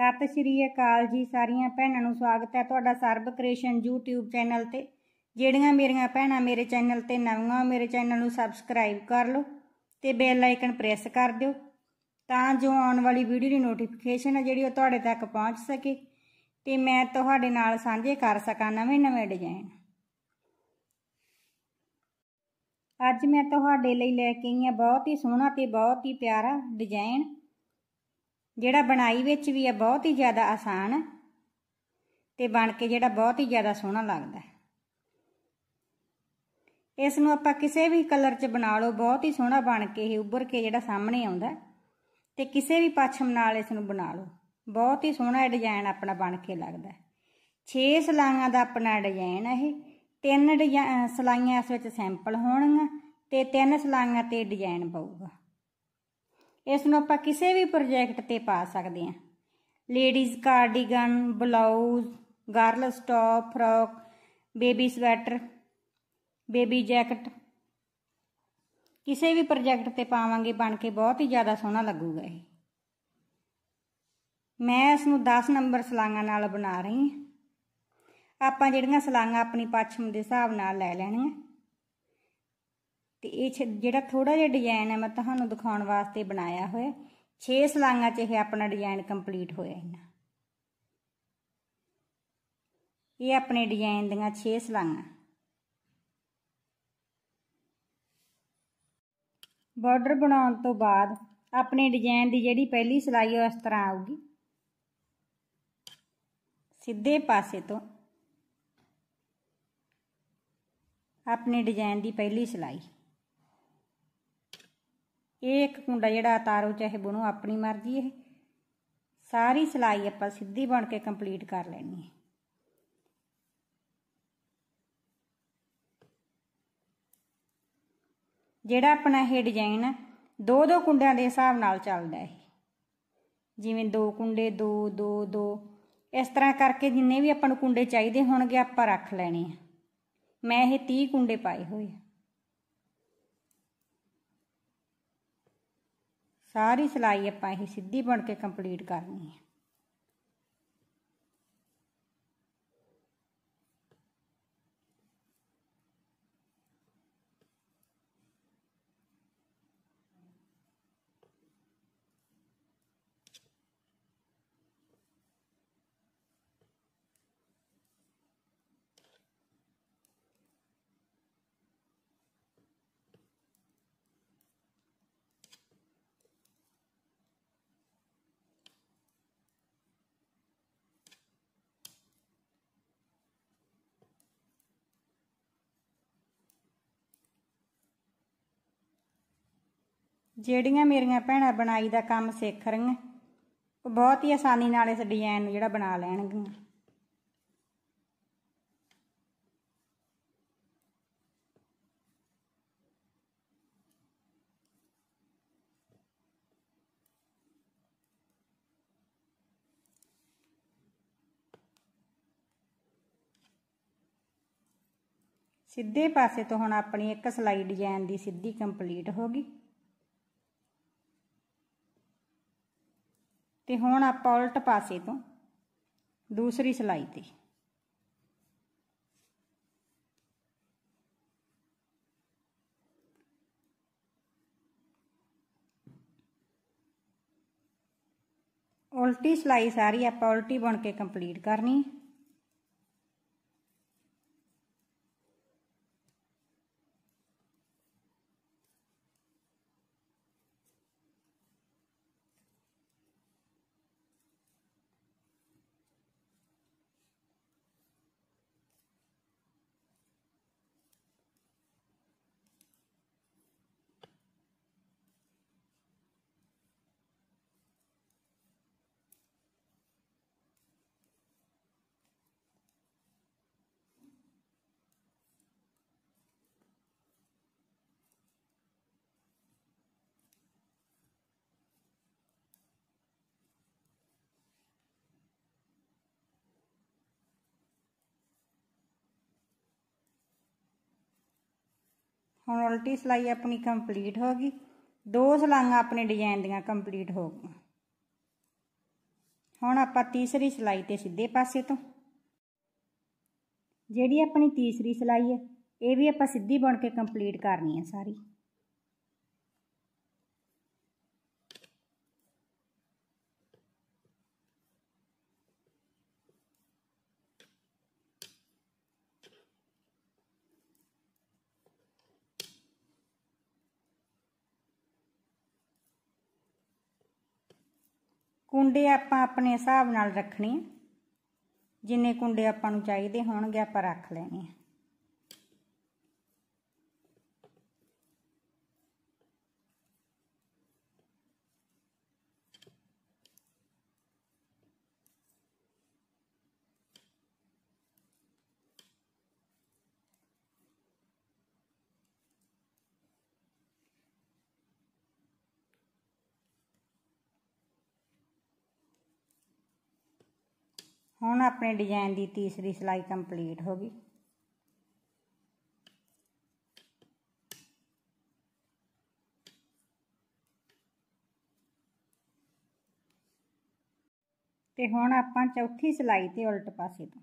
ਸਤਿ ਸ਼੍ਰੀ ਅਕਾਲ ਜੀ ਸਾਰੀਆਂ ਭੈਣਾਂ ਨੂੰ ਸਵਾਗਤ ਹੈ ਤੁਹਾਡਾ ਸਰਬ ਕ੍ਰੀਏਸ਼ਨ YouTube ਚੈਨਲ ਤੇ ਜਿਹੜੀਆਂ ਮੇਰੀਆਂ ਭੈਣਾਂ ਮੇਰੇ ਚੈਨਲ ਤੇ ਨਵੀਆਂ ਮੇਰੇ ਚੈਨਲ ਨੂੰ ਸਬਸਕ੍ਰਾਈਬ ਕਰ ਲਓ ਤੇ ਬੈਲ ਆਈਕਨ ਪ੍ਰੈਸ ਕਰ ਦਿਓ ਤਾਂ ਜੋ ਆਉਣ ਵਾਲੀ ਵੀਡੀਓ ਦੀ ਨੋਟੀਫਿਕੇਸ਼ਨ ਹੈ ਜਿਹੜੀ ਉਹ ਤੁਹਾਡੇ ਤੱਕ ਪਹੁੰਚ ਸਕੇ ਤੇ ਮੈਂ ਤੁਹਾਡੇ ਨਾਲ ਸਾਂਝੇ ਕਰ ਸਕਾਂ ਨਵੇਂ ਨਵੇਂ ਡਿਜ਼ਾਈਨ ਅੱਜ ਮੈਂ ਤੁਹਾਡੇ ਲਈ ਲੈ ਕੇ ਆਈ ਹਾਂ ਬਹੁਤ ਹੀ ਸੋਹਣਾ ਤੇ ਬਹੁਤ ਹੀ ਪਿਆਰਾ ਡਿਜ਼ਾਈਨ ਜਿਹੜਾ ਬਣਾਈ ਵਿੱਚ ਵੀ ਹੈ ਬਹੁਤ ਹੀ ਜ਼ਿਆਦਾ ਆਸਾਨ ਤੇ ਬਣ ਕੇ ਜਿਹੜਾ ਬਹੁਤ ਹੀ ਜ਼ਿਆਦਾ ਸੋਹਣਾ ਲੱਗਦਾ ਇਸ ਨੂੰ ਆਪਾਂ ਕਿਸੇ ਵੀ ਕਲਰ 'ਚ ਬਣਾ ਲਓ ਬਹੁਤ ਹੀ ਸੋਹਣਾ ਬਣ ਕੇ ਇਹ ਉੱਭਰ ਕੇ ਜਿਹੜਾ ਸਾਹਮਣੇ ਆਉਂਦਾ ਤੇ ਕਿਸੇ ਵੀ ਪੱਛਮ ਨਾਲ ਇਸ ਨੂੰ ਬਣਾ ਲਓ ਬਹੁਤ ਹੀ ਸੋਹਣਾ ਡਿਜ਼ਾਈਨ ਆਪਣਾ ਬਣ ਕੇ ਲੱਗਦਾ 6 ਸਲਾਈਆਂ ਦਾ ਆਪਣਾ ਡਿਜ਼ਾਈਨ ਹੈ ਇਹ ਤਿੰਨ ਸਲਾਈਆਂ ਇਸ ਵਿੱਚ ਸੈਂਪਲ ਹੋਣਗੀਆਂ ਤੇ ਤਿੰਨ ਸਲਾਈਆਂ ਤੇ ਡਿਜ਼ਾਈਨ ਪਊਗਾ ਇਸ ਨੂੰ ਆਪਾਂ ਕਿਸੇ ਵੀ ਪ੍ਰੋਜੈਕਟ ਤੇ ਪਾ ਸਕਦੇ ਹਾਂ ladies cardigan blouse girls top frock baby sweater baby jacket ਕਿਸੇ ਵੀ ਪ੍ਰੋਜੈਕਟ ਤੇ ਪਾਵਾਂਗੇ ਬਣ ਕੇ ਬਹੁਤ ਹੀ ਜ਼ਿਆਦਾ ਸੋਹਣਾ ਲੱਗੂਗਾ ਇਹ ਮੈਂ ਇਸ ਨੂੰ 10 ਨੰਬਰ ਸਲਾਂਗਾ ਨਾਲ ਬਣਾ ਰਹੀ ਹਾਂ ਆਪਾਂ ਜਿਹੜੀਆਂ ਸਲਾਂਗਾ ਆਪਣੀ ਪੱਛਮ ਦੇ ਹਿਸਾਬ ਨਾਲ ਲੈ ਲੈਣੀਆਂ ਤੇ ਇਹ ਜਿਹੜਾ ਥੋੜਾ ਜਿਹਾ ਡਿਜ਼ਾਈਨ ਹੈ ਮੈਂ ਤੁਹਾਨੂੰ ਦਿਖਾਉਣ ਵਾਸਤੇ ਬਣਾਇਆ ਹੋਇਆ 6 ਸਲਾਂਗਾਂ 'ਚ ਇਹ ਆਪਣਾ ਡਿਜ਼ਾਈਨ ਕੰਪਲੀਟ ਹੋਇਆ ਇਹਨਾਂ ਇਹ ਆਪਣੇ ਡਿਜ਼ਾਈਨ ਦੀਆਂ 6 ਸਲਾਂਗਾਂ ਬਾਰਡਰ ਬਣਾਉਣ ਤੋਂ ਬਾਅਦ ਆਪਣੇ ਡਿਜ਼ਾਈਨ ਦੀ ਜਿਹੜੀ ਪਹਿਲੀ ਸਲਾਈ ਉਹ ਇਸ ਤਰ੍ਹਾਂ ਆਊਗੀ ਸਿੱਧੇ ਪਾਸੇ ਤੋਂ ਆਪਣੇ ਡਿਜ਼ਾਈਨ ਦੀ ਪਹਿਲੀ ਸਲਾਈ ਇਹ ਇੱਕ ਕੁੰਡਾ ਜਿਹੜਾ ਤਾਰੋ ਚਾਹੇ ਬੁਣੋ ਆਪਣੀ ਮਰਜ਼ੀ ਇਹ ਸਾਰੀ ਸਲਾਈ ਆਪਾਂ ਸਿੱਧੀ ਬਣ ਕੇ ਕੰਪਲੀਟ ਕਰ ਲੈਣੀ ਹੈ ਜਿਹੜਾ ਆਪਣਾ ਇਹ ਡਿਜ਼ਾਈਨ ਦੋ ਦੋ ਕੁੰਡਿਆਂ ਦੇ ਹਿਸਾਬ ਨਾਲ ਚੱਲਦਾ ਹੈ ਜਿਵੇਂ ਦੋ ਕੁੰਡੇ ਦੋ ਦੋ ਦੋ ਇਸ ਤਰ੍ਹਾਂ ਕਰਕੇ ਜਿੰਨੇ ਵੀ ਆਪਾਂ ਨੂੰ ਕੁੰਡੇ ਚਾਹੀਦੇ ਹੋਣਗੇ ਆਪਾਂ ਰੱਖ ਲੈਣੇ ਆ ਮੈਂ ਇਹ 30 ਕੁੰਡੇ ਪਾਏ ਹੋਏ ਆ ਸਾਰੀ ਸਿਲਾਈ ਆਪਾਂ ਇਹ ਸਿੱਧੀ ਬਣ ਕੇ ਕੰਪਲੀਟ ਕਰਨੀ ਹੈ ਜਿਹੜੀਆਂ ਮੇਰੀਆਂ ਭੈਣਾਂ ਬਣਾਈ ਦਾ ਕੰਮ ਸਿੱਖ ਰਹੀਆਂ ਉਹ ਬਹੁਤ ਹੀ ਆਸਾਨੀ ਨਾਲ ਇਸ ਡਿਜ਼ਾਈਨ ਨੂੰ ਜਿਹੜਾ ਬਣਾ ਲੈਣਗੀਆਂ ਸਿੱਧੇ ਪਾਸੇ ਤੋਂ ਹੁਣ ਆਪਣੀ ਇੱਕ ਸਲਾਈ ਡਿਜ਼ਾਈਨ ਦੀ ਸਿੱਧੀ ਕੰਪਲੀਟ ਹੋ ਗਈ तो हूँ आप उल्ट पासे तो दूसरी सिलाई पर उल्टी सिलाई सारी आप उल्टी बन के कंप्लीट करनी ਹੁਣ ਉਲਟੀ ਸਲਾਈ ਆਪਣੀ ਕੰਪਲੀਟ ਹੋ ਗਈ ਦੋ ਸਲਾਈਆਂ ਆਪਣੇ ਡਿਜ਼ਾਈਨ ਦੀਆਂ ਕੰਪਲੀਟ ਹੋ ਗਈਆਂ ਹੁਣ ਆਪਾਂ ਤੀਸਰੀ ਸਲਾਈ ਤੇ ਸਿੱਧੇ ਪਾਸੇ ਤੋਂ ਜਿਹੜੀ ਆਪਣੀ ਤੀਸਰੀ ਸਲਾਈ ਹੈ ਇਹ ਵੀ ਆਪਾਂ ਸਿੱਧੀ ਬਣ ਕੇ ਕੰਪਲੀਟ ਕਰਨੀ ਹੈ ਸਾਰੀ ਕੁੰਡੇ ਆਪਾਂ ਆਪਣੇ ਹਿਸਾਬ ਨਾਲ ਰੱਖਣੇ ਜਿੰਨੇ ਕੁੰਡੇ ਆਪਾਂ ਨੂੰ ਚਾਹੀਦੇ ਹੋਣਗੇ ਆਪਾਂ ਰੱਖ ਲੈਣੇ ਆ ਹੁਣ ਆਪਣੇ ਡਿਜ਼ਾਈਨ ਦੀ ਤੀਸਰੀ ਸਿਲਾਈ ਕੰਪਲੀਟ ਹੋ ਗਈ ਤੇ ਹੁਣ ਆਪਾਂ ਚੌਥੀ ਸਿਲਾਈ ਤੇ ਉਲਟ ਪਾਸੇ ਤੋਂ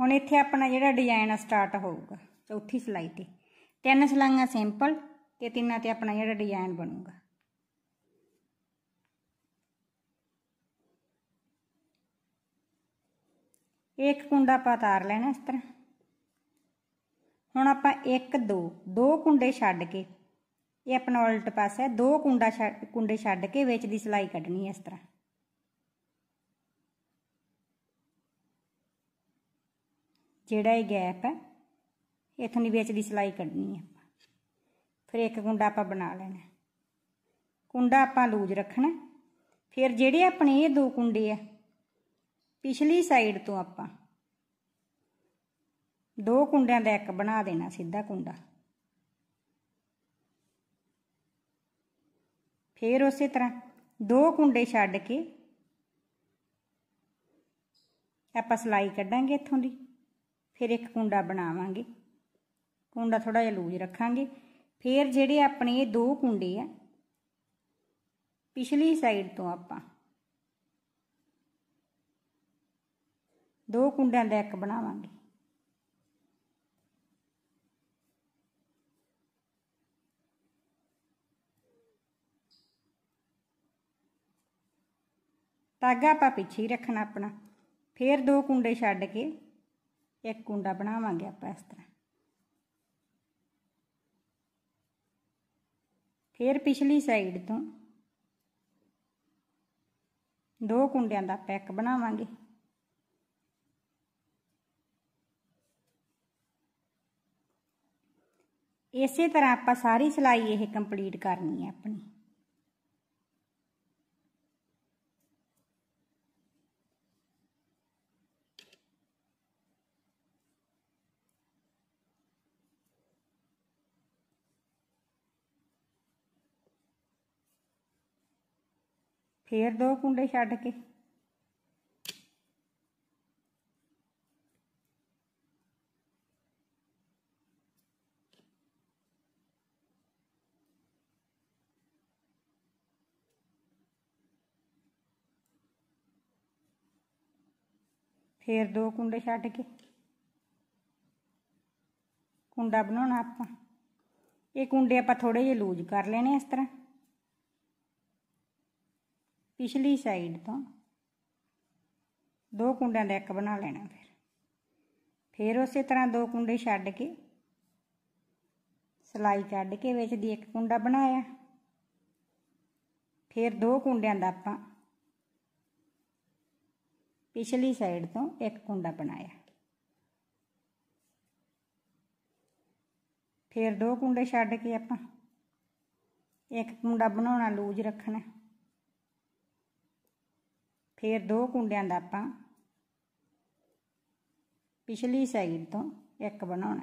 ਹੁਣ ਇੱਥੇ ਆਪਣਾ ਜਿਹੜਾ ਡਿਜ਼ਾਈਨ ਸਟਾਰਟ ਹੋਊਗਾ ਚੌਥੀ ਸਿਲਾਈ ਤੇ ਤਿੰਨ ਸਲਾਈਆਂ ਸਿੰਪਲ ਤੇ ਤਿੰਨਾਂ ਤੇ ਆਪਣਾ ਜਿਹੜਾ ਡਿਜ਼ਾਈਨ ਬਣੂਗਾ ਇੱਕ ਕੁੰਡਾ ਆਪਾਂ ਉਤਾਰ ਲੈਣਾ ਇਸ ਤਰ੍ਹਾਂ ਹੁਣ ਆਪਾਂ 1 2 ਦੋ ਕੁੰਡੇ ਛੱਡ ਕੇ ਇਹ ਆਪਣਾ ਉਲਟ ਪਾਸਾ ਹੈ ਦੋ ਕੁੰਡਾ ਕੁੰਡੇ ਛੱਡ ਕੇ ਵਿੱਚ ਦੀ ਸਿਲਾਈ ਕੱਢਣੀ ਹੈ ਇਸ ਤਰ੍ਹਾਂ ਜਿਹੜਾ ਇਹ ਗੈਪ ਹੈ ਇਥੋਂ ਦੀ ਵਿੱਚ ਦੀ ਸਿਲਾਈ ਕੱਢਣੀ ਹੈ ਆਪਾਂ ਫਿਰ ਇੱਕ ਕੁੰਡਾ ਆਪਾਂ ਬਣਾ ਲੈਣਾ ਕੁੰਡਾ ਆਪਾਂ ਲੂਜ ਰੱਖਣਾ ਫਿਰ ਜਿਹੜੇ ਆਪਣੇ ਇਹ ਦੋ ਕੁੰਡੇ ਆ ਪਿਛਲੀ ਸਾਈਡ ਤੋਂ ਆਪਾਂ ਦੋ ਕੁੰਡਿਆਂ ਦਾ ਇੱਕ ਬਣਾ ਦੇਣਾ ਸਿੱਧਾ ਕੁੰਡਾ ਫੇਰ ਉਸੇ ਤਰ੍ਹਾਂ ਦੋ ਕੁੰਡੇ ਛੱਡ ਕੇ ਆਪਾਂ ਸਲਾਈ ਕੱਢਾਂਗੇ ਇੱਥੋਂ ਦੀ ਫਿਰ ਇੱਕ ਕੁੰਡਾ ਬਣਾਵਾਂਗੇ ਕੁੰਡਾ ਥੋੜਾ ਜਿਹਾ ਲੂਜ ਰੱਖਾਂਗੇ ਫਿਰ ਜਿਹੜੇ ਆਪਣੇ ਇਹ ਦੋ ਕੁੰਡੇ ਆ ਪਿਛਲੀ ਸਾਈਡ ਤੋਂ ਆਪਾਂ ਦੋ ਕੁੰਡਿਆਂ ਦਾ ਇੱਕ ਬਣਾਵਾਂਗੇ ਤਾਗਾ ਆਪਾਂ ਪਿੱਛੇ ਰੱਖਣਾ ਆਪਣਾ ਫੇਰ ਦੋ ਕੁੰਡੇ ਛੱਡ ਕੇ ਇੱਕ ਕੁੰਡਾ ਬਣਾਵਾਂਗੇ ਆਪਾਂ ਇਸ ਤਰ੍ਹਾਂ ਫੇਰ ਪਿਛਲੀ ਸਾਈਡ ਤੋਂ ਦੋ ਕੁੰਡਿਆਂ ਦਾ ਪੈਕ ਬਣਾਵਾਂਗੇ ਇਸੇ ਤਰ੍ਹਾਂ ਆਪਾਂ ਸਾਰੀ ਸਿਲਾਈ ਇਹ ਕੰਪਲੀਟ ਕਰਨੀ ਹੈ ਆਪਣੀ ਫੇਰ ਦੋ ਕੁੰਡੇ ਛੱਡ ਕੇ ਫੇਰ ਦੋ ਕੁੰਡੇ ਛੱਡ ਕੇ ਕੁੰਡਾ ਬਣਾਉਣਾ ਆਪਾਂ ਇਹ ਕੁੰਡੇ ਆਪਾਂ ਥੋੜੇ ਜਿਹਾ ਲੂਜ ਕਰ ਲੈਣੇ ਇਸ ਤਰ੍ਹਾਂ ਪਿਛਲੀ ਸਾਈਡ ਤੋਂ ਦੋ ਕੁੰਡਿਆਂ ਦਾ ਇੱਕ ਬਣਾ ਲੈਣਾ ਫਿਰ ਫਿਰ ਉਸੇ ਤਰ੍ਹਾਂ ਦੋ ਕੁੰਡੇ ਛੱਡ ਕੇ ਸਲਾਈ ਕੱਢ ਕੇ ਵਿੱਚ ਦੀ ਇੱਕ ਕੁੰਡਾ ਬਣਾਇਆ ਫਿਰ ਦੋ ਕੁੰਡਿਆਂ ਦਾ ਆਪਾਂ पिछली साइड तो एक कुंडा बनाया फिर दो कुंडे छड के आप एक कुंडा बना लूज रखना फिर दो कुंड पिछली साइड तो एक बना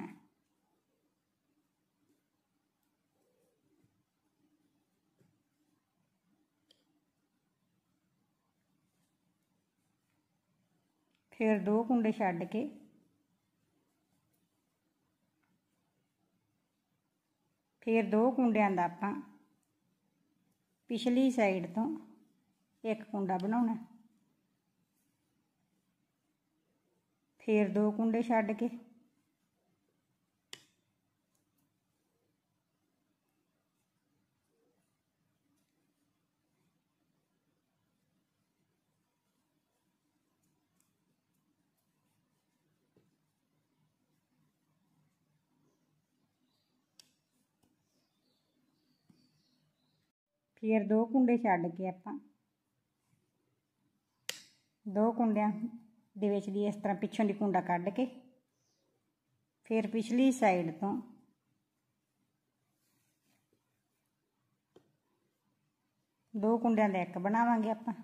ਫਿਰ ਦੋ ਕੁੰਡੇ ਛੱਡ ਕੇ ਫਿਰ ਦੋ ਕੁੰਡਿਆਂ ਦਾ ਆਪਾਂ ਪਿਛਲੀ ਸਾਈਡ ਤੋਂ ਇੱਕ ਕੁੰਡਾ ਬਣਾਉਣਾ ਫਿਰ ਦੋ ਕੁੰਡੇ ਛੱਡ ਕੇ ਫੇਰ ਦੋ ਕੁੰਡੇ ਛੱਡ ਕੇ ਆਪਾਂ ਦੋ ਕੁੰਡਿਆਂ ਦੇ ਵਿੱਚ ਦੀ ਇਸ ਤਰ੍ਹਾਂ ਪਿੱਛੋਂ ਦੀ ਕੁੰਡਾ ਕੱਢ ਕੇ ਫਿਰ ਪਿਛਲੀ ਸਾਈਡ ਤੋਂ ਦੋ ਕੁੰਡਿਆਂ ਦਾ ਇੱਕ ਬਣਾਵਾਂਗੇ ਆਪਾਂ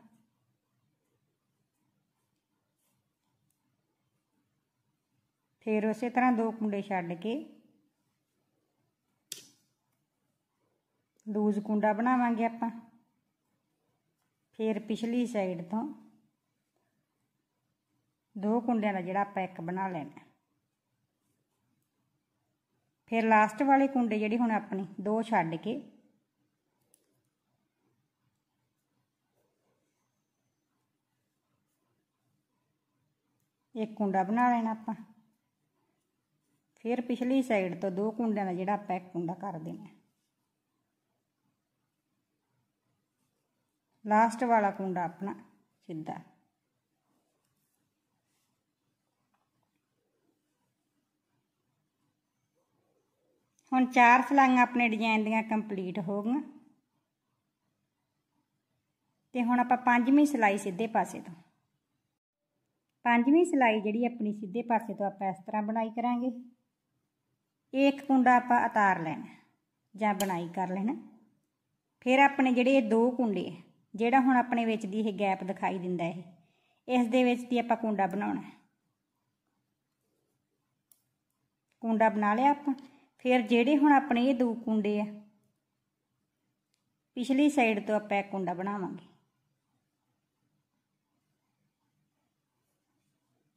ਫਿਰ ਉਸੇ ਤਰ੍ਹਾਂ ਦੋ ਕੁੰਡੇ ਛੱਡ ਕੇ ਲੂਜ਼ ਕੁੰਡਾ ਬਣਾਵਾਂਗੇ ਆਪਾਂ ਫਿਰ ਪਿਛਲੀ ਸਾਈਡ ਤੋਂ ਦੋ ਕੁੰਡਿਆਂ ਦਾ ਜਿਹੜਾ ਆਪਾਂ ਇੱਕ ਬਣਾ ਲੈਣਾ ਫਿਰ ਲਾਸਟ ਵਾਲੇ ਕੁੰਡੇ ਜਿਹੜੀ ਹੁਣ ਆਪਣੀ ਦੋ ਛੱਡ ਕੇ ਇੱਕ ਕੁੰਡਾ ਬਣਾ ਲੈਣਾ ਆਪਾਂ ਫਿਰ ਪਿਛਲੀ ਸਾਈਡ ਤੋਂ ਦੋ ਕੁੰਡਿਆਂ ਦਾ ਜਿਹੜਾ ਆਪਾਂ ਇੱਕ ਕੁੰਡਾ ਕਰ ਦੇਣਾ ਲਾਸਟ ਵਾਲਾ ਕੁੰਡਾ ਆਪਣਾ ਸਿੱਧਾ ਹੁਣ ਚਾਰ ਸਲਾਈਆਂ ਆਪਣੇ ਡਿਜ਼ਾਈਨ ਦੀਆਂ ਕੰਪਲੀਟ ਹੋ ਗਈਆਂ ਤੇ ਹੁਣ ਆਪਾਂ ਪੰਜਵੀਂ ਸਲਾਈ ਸਿੱਧੇ ਪਾਸੇ ਤੋਂ ਪੰਜਵੀਂ ਸਲਾਈ ਜਿਹੜੀ ਆਪਣੀ ਸਿੱਧੇ ਪਾਸੇ ਤੋਂ ਆਪਾਂ ਇਸ ਤਰ੍ਹਾਂ ਬਣਾਈ ਕਰਾਂਗੇ ਇੱਕ ਕੁੰਡਾ ਆਪਾਂ ਉਤਾਰ ਲੈਣਾ ਜਾਂ ਬਣਾਈ ਕਰ ਲੈਣਾ ਫਿਰ ਆਪਣੇ ਜਿਹੜੇ ਇਹ ਦੋ ਕੁੰਡੇ ਆ ਜਿਹੜਾ ਹੁਣ ਆਪਣੇ ਵਿੱਚ ਦੀ ਇਹ ਗੈਪ ਦਿਖਾਈ ਦਿੰਦਾ ਹੈ ਇਸ ਦੇ ਵਿੱਚ ਦੀ ਆਪਾਂ ਕੁੰਡਾ ਬਣਾਉਣਾ ਕੁੰਡਾ ਬਣਾ ਲਿਆ ਆਪਾਂ ਫਿਰ ਜਿਹੜੇ ਹੁਣ ਆਪਣੇ ਇਹ ਦੋ ਕੁੰਡੇ ਆ ਪਿਛਲੀ ਸਾਈਡ ਤੋਂ ਆਪਾਂ ਇੱਕ ਕੁੰਡਾ ਬਣਾਵਾਂਗੇ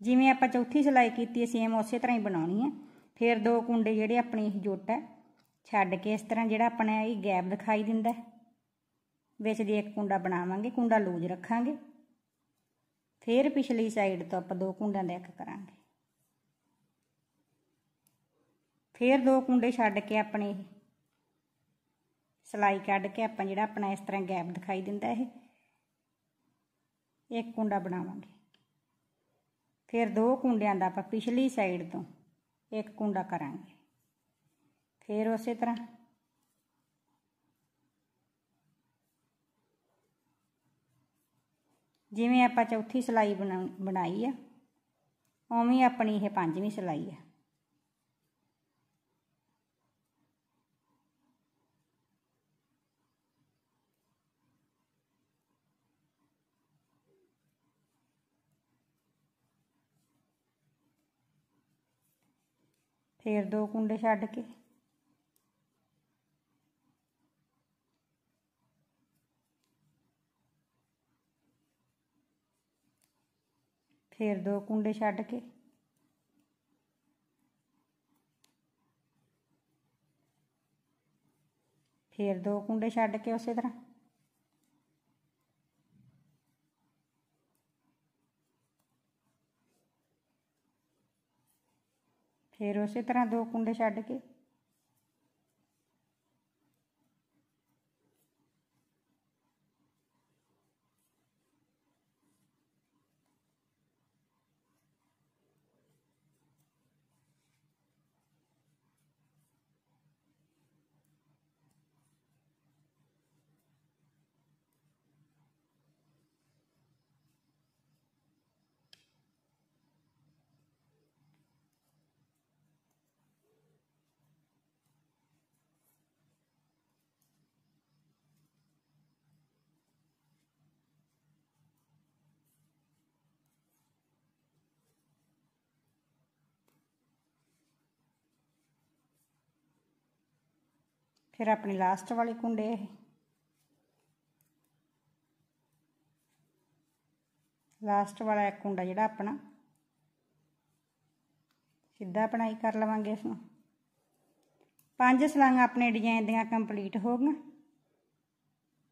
ਜਿਵੇਂ ਆਪਾਂ ਚੌਥੀ ਸਲਾਈ ਕੀਤੀ ਹੈ ਸੇਮ ਉਸੇ ਤਰ੍ਹਾਂ ਹੀ ਬਣਾਉਣੀ ਹੈ ਫਿਰ ਦੋ ਕੁੰਡੇ ਜਿਹੜੇ ਆਪਣੇ ਇਹ ਜੁੱਟ ਹੈ ਛੱਡ ਕੇ ਇਸ ਤਰ੍ਹਾਂ ਜਿਹੜਾ ਆਪਣਾ ਇਹ ਗੈਪ ਦਿਖਾਈ ਦਿੰਦਾ ਹੈ ਵਿੱਚ ਦੀ ਇੱਕ ਕੁੰਡਾ ਬਣਾਵਾਂਗੇ ਕੁੰਡਾ ਲੂਜ ਰੱਖਾਂਗੇ ਫਿਰ ਪਿਛਲੀ ਸਾਈਡ ਤੋਂ ਆਪਾਂ ਦੋ ਕੁੰਡਿਆਂ ਦਾ ਇੱਕ ਕਰਾਂਗੇ ਫਿਰ ਦੋ ਕੁੰਡੇ ਛੱਡ ਕੇ ਆਪਣੇ ਇਹ ਸਲਾਈ ਕੱਢ ਕੇ ਆਪਾਂ ਜਿਹੜਾ ਆਪਣਾ ਇਸ ਤਰ੍ਹਾਂ ਗੈਪ ਦਿਖਾਈ ਦਿੰਦਾ ਇਹ ਇੱਕ ਕੁੰਡਾ ਬਣਾਵਾਂਗੇ ਫਿਰ ਦੋ ਕੁੰਡਿਆਂ ਦਾ ਆਪਾਂ ਪਿਛਲੀ ਸਾਈਡ ਤੋਂ ਇੱਕ ਕੁੰਡਾ ਕਰਾਂਗੇ ਫਿਰ ਉਸੇ ਤਰ੍ਹਾਂ जिमें आप चौथी सिलाई बना बनाई है उवी अपनी यह पांचवी सिलाई है फिर दो कुंडे छड़ के ਫੇਰ ਦੋ ਕੁੰਡੇ ਛੱਡ ਕੇ ਫੇਰ ਦੋ ਕੁੰਡੇ ਛੱਡ ਕੇ ਉਸੇ ਤਰ੍ਹਾਂ ਫੇਰ ਉਸੇ ਤਰ੍ਹਾਂ ਦੋ ਕੁੰਡੇ ਛੱਡ ਕੇ ਫਿਰ ਆਪਣੇ ਲਾਸਟ ਵਾਲੇ ਕੁੰਡੇ ਇਹ ਲਾਸਟ ਵਾਲਾ ਇੱਕ ਕੁੰਡਾ ਜਿਹੜਾ ਆਪਣਾ ਸਿੱਧਾ ਬਣਾਈ ਕਰ ਲਵਾਂਗੇ ਇਸ ਨੂੰ ਪੰਜ ਸਲਾਂਗ ਆਪਣੇ ਡਿਜ਼ਾਈਨ ਦੀਆਂ ਕੰਪਲੀਟ ਹੋ ਗਈਆਂ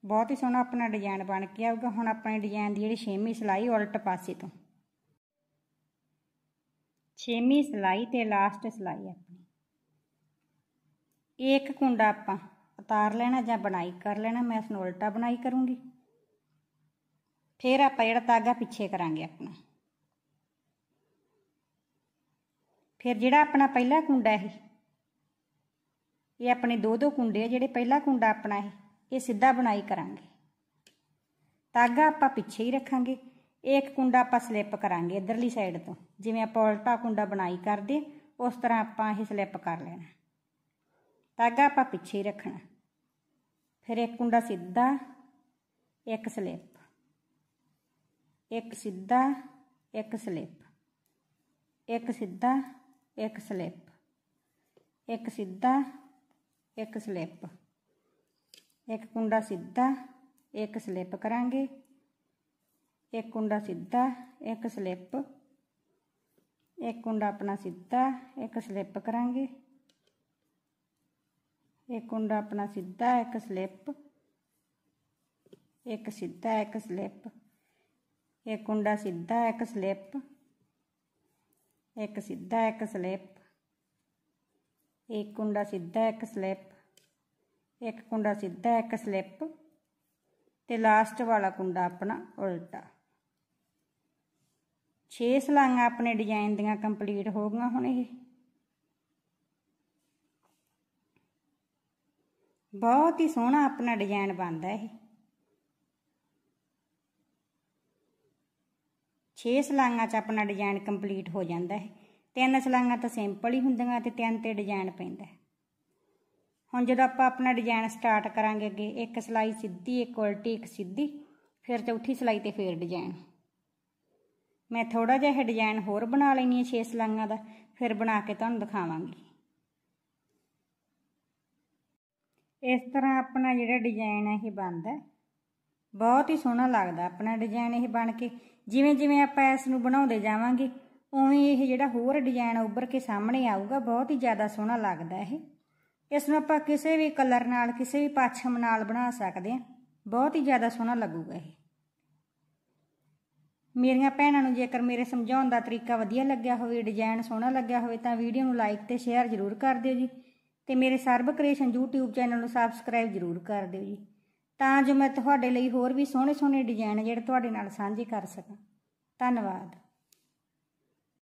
ਬਹੁਤ ਹੀ ਸੋਹਣਾ ਆਪਣਾ ਡਿਜ਼ਾਈਨ ਬਣ ਕੇ ਆਊਗਾ ਹੁਣ ਆਪਣੇ ਡਿਜ਼ਾਈਨ ਦੀ ਜਿਹੜੀ ਛੇਵੀਂ ਸਲਾਈ ਉਲਟ ਪਾਸੇ ਤੋਂ ਛੇਵੀਂ ਸਲਾਈ ਤੇ ਲਾਸਟ ਸਲਾਈ ਆਪਣੀ ਇੱਕ ਕੁੰਡਾ ਆਪਾਂ ਉਤਾਰ ਲੈਣਾ ਜਾਂ ਬਣਾਈ ਕਰ ਲੈਣਾ ਮੈਂ ਇਸ ਨੂੰ ਉਲਟਾ ਬਣਾਈ ਕਰੂੰਗੀ ਫਿਰ ਆਪਾਂ ਜਿਹੜਾ ਤਾਗਾ ਪਿੱਛੇ ਕਰਾਂਗੇ ਆਪਣਾ ਫਿਰ ਜਿਹੜਾ ਆਪਣਾ ਪਹਿਲਾ ਕੁੰਡਾ ਹੈ ਇਹ ਆਪਣੇ ਦੋ ਦੋ ਕੁੰਡੇ ਆ ਜਿਹੜੇ ਪਹਿਲਾ ਕੁੰਡਾ ਆਪਣਾ ਹੈ ਇਹ ਸਿੱਧਾ ਬਣਾਈ ਕਰਾਂਗੇ ਤਾਗਾ ਆਪਾਂ ਪਿੱਛੇ ਹੀ ਰੱਖਾਂਗੇ ਇੱਕ ਕੁੰਡਾ ਆਪਾਂ ਸਲਿੱਪ ਕਰਾਂਗੇ ਇਧਰਲੀ ਸਾਈਡ ਤੋਂ ਜਿਵੇਂ ਆਪਾਂ ਉਲਟਾ ਕੁੰਡਾ ਬਣਾਈ ਕਰਦੇ ਉਸ ਤਰ੍ਹਾਂ ਆਪਾਂ ਇਹ ਸਲਿੱਪ ਕਰ ਲੈਣਾ ਤਾਗਾ ਆਪਾਂ ਪਿੱਛੇ ਹੀ ਰੱਖਣਾ ਫਿਰ ਇੱਕ ਕੁੰਡਾ ਸਿੱਧਾ ਇੱਕ ਸਲਿੱਪ ਇੱਕ ਸਿੱਧਾ ਇੱਕ ਸਲਿੱਪ ਇੱਕ ਸਿੱਧਾ ਇੱਕ ਸਲਿੱਪ ਇੱਕ ਸਿੱਧਾ ਇੱਕ ਸਲਿੱਪ ਇੱਕ ਕੁੰਡਾ ਸਿੱਧਾ ਇੱਕ ਸਲਿੱਪ ਕਰਾਂਗੇ ਇੱਕ ਕੁੰਡਾ ਸਿੱਧਾ ਇੱਕ ਸਲਿੱਪ ਇੱਕ ਕੁੰਡਾ ਆਪਣਾ ਸਿੱਧਾ ਇੱਕ ਸਲਿੱਪ ਕਰਾਂਗੇ ਇੱਕ ਕੁੰਡਾ ਆਪਣਾ ਸਿੱਧਾ ਇੱਕ ਸਲਿੱਪ ਇੱਕ ਸਿੱਧਾ ਇੱਕ ਸਲਿੱਪ ਇੱਕ ਕੁੰਡਾ ਸਿੱਧਾ ਇੱਕ ਸਲਿੱਪ ਇੱਕ ਸਿੱਧਾ ਇੱਕ ਸਲਿੱਪ ਇੱਕ ਕੁੰਡਾ ਸਿੱਧਾ ਇੱਕ ਸਲਿੱਪ ਇੱਕ ਕੁੰਡਾ ਸਿੱਧਾ ਇੱਕ ਸਲਿੱਪ ਤੇ ਲਾਸਟ ਵਾਲਾ ਕੁੰਡਾ ਆਪਣਾ ਉਲਟਾ 6 ਸਲਾਈਆਂ ਆਪਣੇ ਡਿਜ਼ਾਈਨ ਦੀਆਂ ਕੰਪਲੀਟ ਹੋ ਗਈਆਂ ਹੁਣ ਇਹ ਬਹੁਤ ਹੀ ਸੋਹਣਾ ਆਪਣਾ ਡਿਜ਼ਾਈਨ ਬਣਦਾ ਇਹ 6 ਸਲਾਈਆਂ 'ਚ ਆਪਣਾ ਡਿਜ਼ਾਈਨ ਕੰਪਲੀਟ ਹੋ ਜਾਂਦਾ ਹੈ ਤਿੰਨ ਸਲਾਈਆਂ ਤਾਂ ਸਿੰਪਲ ਹੀ ਹੁੰਦੀਆਂ ਤੇ ਤਿੰਨ ਤੇ ਡਿਜ਼ਾਈਨ ਪੈਂਦਾ ਹੁਣ ਜਦੋਂ ਆਪਾਂ ਆਪਣਾ ਡਿਜ਼ਾਈਨ ਸਟਾਰਟ ਕਰਾਂਗੇ ਅੱਗੇ ਇੱਕ ਸਲਾਈ ਸਿੱਧੀ ਇੱਕ ਉਲਟੀ ਇੱਕ ਸਿੱਧੀ ਫਿਰ ਚੌਥੀ ਸਲਾਈ ਤੇ ਫੇਰ ਡਿਜ਼ਾਈਨ ਮੈਂ ਥੋੜਾ ਜਿਹਾ ਇਹ ਡਿਜ਼ਾਈਨ ਹੋਰ ਬਣਾ ਲੈਣੀ ਹੈ 6 ਸਲਾਈਆਂ ਦਾ ਫਿਰ ਬਣਾ ਕੇ ਤੁਹਾਨੂੰ ਦਿਖਾਵਾਂਗੀ ਇਸ ਤਰ੍ਹਾਂ ਆਪਣਾ ਜਿਹੜਾ ਡਿਜ਼ਾਈਨ ਹੈ ਇਹ ਬਣਦਾ ਬਹੁਤ ਹੀ ਸੋਹਣਾ ਲੱਗਦਾ ਆਪਣਾ ਡਿਜ਼ਾਈਨ ਇਹ ਬਣ ਕੇ ਜਿਵੇਂ ਜਿਵੇਂ ਆਪਾਂ ਇਸ ਨੂੰ ਬਣਾਉਂਦੇ ਜਾਵਾਂਗੇ ਉਵੇਂ ਇਹ ਜਿਹੜਾ ਹੋਰ ਡਿਜ਼ਾਈਨ ਉੱਭਰ ਕੇ ਸਾਹਮਣੇ ਆਊਗਾ ਬਹੁਤ ਹੀ ਜ਼ਿਆਦਾ ਸੋਹਣਾ ਲੱਗਦਾ ਇਹ ਇਸ ਨੂੰ ਆਪਾਂ ਕਿਸੇ ਵੀ ਕਲਰ ਨਾਲ ਕਿਸੇ ਵੀ ਪਾਛਮ ਨਾਲ ਬਣਾ ਸਕਦੇ ਹਾਂ ਬਹੁਤ ਹੀ ਜ਼ਿਆਦਾ ਸੋਹਣਾ ਲੱਗੂਗਾ ਇਹ ਮੇਰੀਆਂ ਭੈਣਾਂ ਨੂੰ ਜੇਕਰ ਮੇਰੇ ਸਮਝਾਉਣ ਦਾ ਤਰੀਕਾ ਵਧੀਆ ਲੱਗਿਆ ਹੋਵੇ ਡਿਜ਼ਾਈਨ ਸੋਹਣਾ ਲੱਗਿਆ ਹੋਵੇ ਤਾਂ ਵੀਡੀਓ ਨੂੰ ਲਾਈਕ ਤੇ ਸ਼ੇਅਰ ਜ਼ਰੂਰ ਕਰ ਦਿਓ ਜੀ ਤੇ ਮੇਰੇ ਸਰਬ ਕ੍ਰੀਏਸ਼ਨ YouTube ਚੈਨਲ ਨੂੰ ਸਬਸਕ੍ਰਾਈਬ ਜ਼ਰੂਰ ਕਰ ਦਿਓ ਜੀ ਤਾਂ ਜੋ ਮੈਂ ਤੁਹਾਡੇ ਲਈ ਹੋਰ ਵੀ ਸੋਹਣੇ ਸੋਹਣੇ ਡਿਜ਼ਾਈਨ ਜਿਹੜੇ ਤੁਹਾਡੇ ਨਾਲ ਸਾਂਝੇ ਕਰ ਸਕਾਂ ਧੰਨਵਾਦ